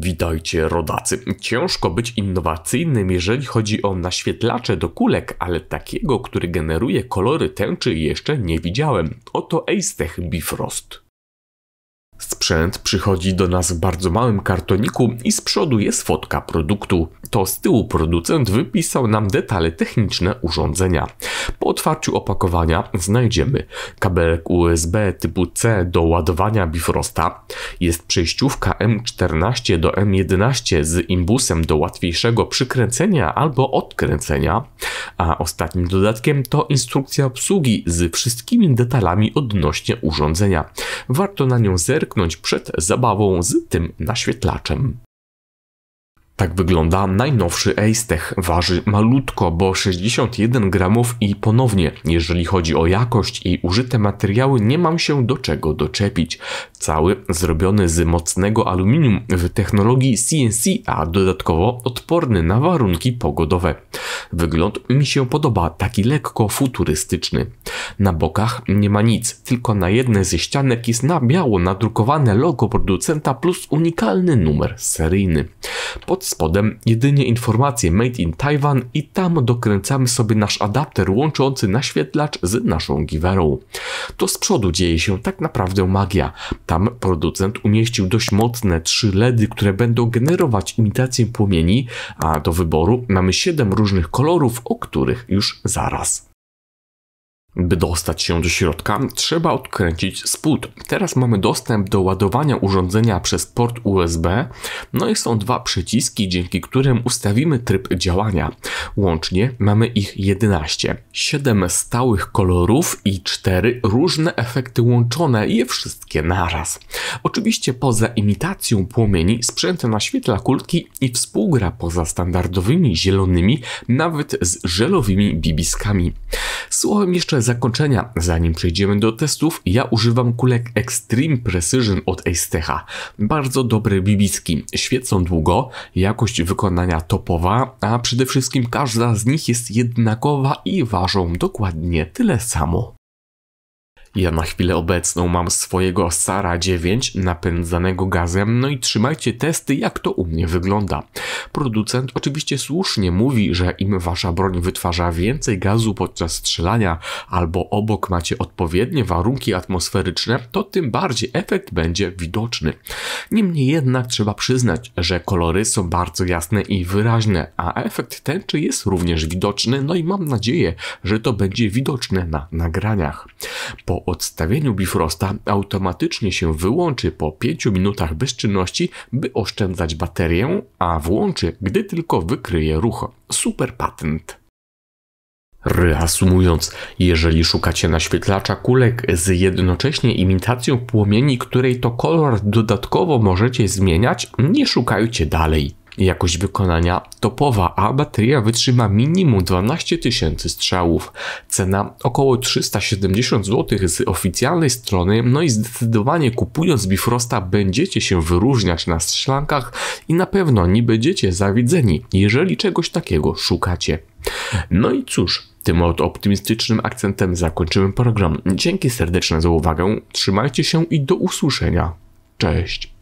Witajcie rodacy. Ciężko być innowacyjnym, jeżeli chodzi o naświetlacze do kulek, ale takiego, który generuje kolory tęczy jeszcze nie widziałem. Oto Ace Bifrost. Sprzęt przychodzi do nas w bardzo małym kartoniku i z przodu jest fotka produktu. To z tyłu producent wypisał nam detale techniczne urządzenia. Po otwarciu opakowania znajdziemy kabelek USB typu C do ładowania Bifrosta, jest przejściówka M14 do M11 z imbusem do łatwiejszego przykręcenia albo odkręcenia, a ostatnim dodatkiem to instrukcja obsługi z wszystkimi detalami odnośnie urządzenia warto na nią zerknąć przed zabawą z tym naświetlaczem. Tak wygląda najnowszy ace Waży malutko, bo 61 gramów i ponownie, jeżeli chodzi o jakość i użyte materiały, nie mam się do czego doczepić. Cały zrobiony z mocnego aluminium w technologii CNC, a dodatkowo odporny na warunki pogodowe. Wygląd mi się podoba, taki lekko futurystyczny. Na bokach nie ma nic, tylko na jednej ze ścianek jest na biało nadrukowane logo producenta plus unikalny numer seryjny. Pod spodem jedynie informacje Made in Taiwan i tam dokręcamy sobie nasz adapter łączący naświetlacz z naszą giwerą. To z przodu dzieje się tak naprawdę magia. Tam producent umieścił dość mocne trzy LEDy, które będą generować imitację płomieni, a do wyboru mamy 7 różnych kolorów, o których już zaraz. By dostać się do środka, trzeba odkręcić spód. Teraz mamy dostęp do ładowania urządzenia przez port USB, no i są dwa przyciski, dzięki którym ustawimy tryb działania. Łącznie mamy ich 11. 7 stałych kolorów i 4 różne efekty łączone, je wszystkie naraz. Oczywiście poza imitacją płomieni sprzęt naświetla kulki i współgra poza standardowymi zielonymi, nawet z żelowymi bibiskami. Słowem jeszcze zakończenia, zanim przejdziemy do testów, ja używam kulek Extreme Precision od Acetecha. Bardzo dobre bibiski, świecą długo, jakość wykonania topowa, a przede wszystkim każda z nich jest jednakowa i ważą dokładnie tyle samo. Ja na chwilę obecną mam swojego Sara 9 napędzanego gazem, no i trzymajcie testy jak to u mnie wygląda. Producent oczywiście słusznie mówi, że im wasza broń wytwarza więcej gazu podczas strzelania albo obok macie odpowiednie warunki atmosferyczne, to tym bardziej efekt będzie widoczny. Niemniej jednak trzeba przyznać, że kolory są bardzo jasne i wyraźne, a efekt tęczy jest również widoczny, no i mam nadzieję, że to będzie widoczne na nagraniach. Po odstawieniu Bifrosta automatycznie się wyłączy po 5 minutach bezczynności, by oszczędzać baterię, a włączy, gdy tylko wykryje ruch. Super patent. Reasumując, jeżeli szukacie naświetlacza kulek z jednocześnie imitacją płomieni, której to kolor dodatkowo możecie zmieniać, nie szukajcie dalej. Jakość wykonania topowa, a bateria wytrzyma minimum 12 tysięcy strzałów. Cena około 370 zł z oficjalnej strony, no i zdecydowanie kupując Bifrosta będziecie się wyróżniać na strzelankach i na pewno nie będziecie zawiedzeni, jeżeli czegoś takiego szukacie. No i cóż, tym oto optymistycznym akcentem zakończymy program. Dzięki serdeczne za uwagę, trzymajcie się i do usłyszenia. Cześć!